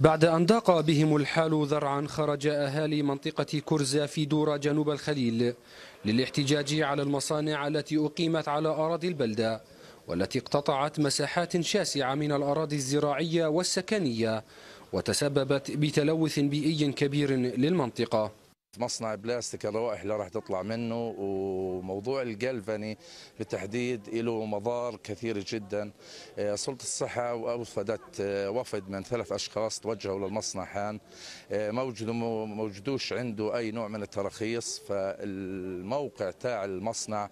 بعد أن ضاق بهم الحال ذرعا خرج أهالي منطقة كرزة في دورة جنوب الخليل للاحتجاج على المصانع التي أقيمت على أراضي البلدة والتي اقتطعت مساحات شاسعة من الأراضي الزراعية والسكنية وتسببت بتلوث بيئي كبير للمنطقة مصنع بلاستيك الروائح اللي راح تطلع منه وموضوع الجلفني بالتحديد له مضار كثير جدا آه، سلطة الصحة وأوفدت آه، وفد من ثلاث أشخاص توجهوا للمصنع حان آه، موجودوش عنده أي نوع من التراخيص فالموقع تاع المصنع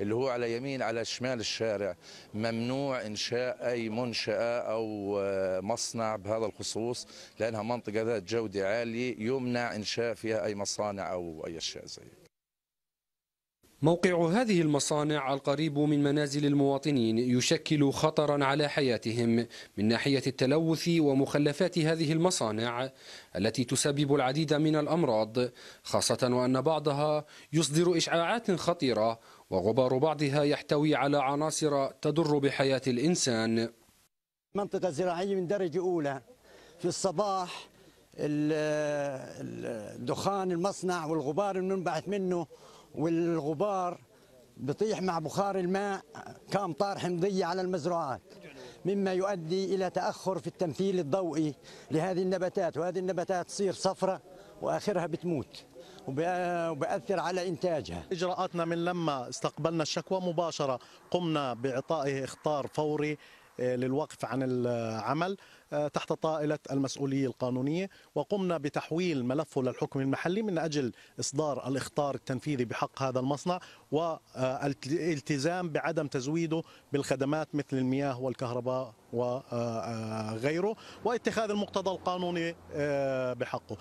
اللي هو على يمين على شمال الشارع ممنوع إنشاء أي منشأة أو آه، مصنع بهذا الخصوص لأنها منطقة ذات جودة عالية يمنع إنشاء فيها أي مصانع أو أي أشياء زي موقع هذه المصانع القريب من منازل المواطنين يشكل خطرا على حياتهم من ناحية التلوث ومخلفات هذه المصانع التي تسبب العديد من الأمراض خاصة وأن بعضها يصدر إشعاعات خطيرة وغبار بعضها يحتوي على عناصر تضر بحياة الإنسان منطقة زراعية من درجة أولى في الصباح الدخان المصنع والغبار المنبعث منه والغبار بطيح مع بخار الماء طار حمضية على المزروعات مما يؤدي إلى تأخر في التمثيل الضوئي لهذه النباتات وهذه النباتات تصير صفرة وآخرها بتموت وبأثر على إنتاجها إجراءاتنا من لما استقبلنا الشكوى مباشرة قمنا بإعطائه إخطار فوري للوقف عن العمل آه، تحت طائلة المسؤولية القانونية وقمنا بتحويل ملفه للحكم المحلي من أجل إصدار الإخطار التنفيذي بحق هذا المصنع والالتزام بعدم تزويده بالخدمات مثل المياه والكهرباء وغيره آه، آه، واتخاذ المقتضى القانوني بحقه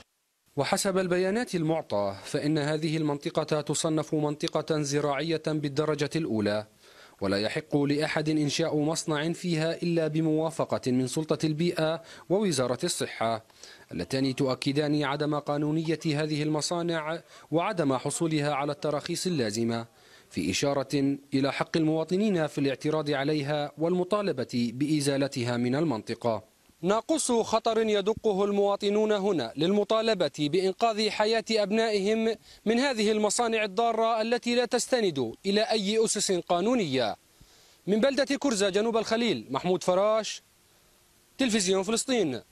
وحسب البيانات المعطاة فإن هذه المنطقة تصنف منطقة زراعية بالدرجة الأولى ولا يحق لأحد إنشاء مصنع فيها إلا بموافقة من سلطة البيئة ووزارة الصحة اللتان تؤكدان عدم قانونية هذه المصانع وعدم حصولها على التراخيص اللازمة في إشارة إلى حق المواطنين في الاعتراض عليها والمطالبة بإزالتها من المنطقة ناقص خطر يدقه المواطنون هنا للمطالبة بإنقاذ حياة أبنائهم من هذه المصانع الضارة التي لا تستند إلى أي أسس قانونية من بلدة كرزة جنوب الخليل محمود فراش تلفزيون فلسطين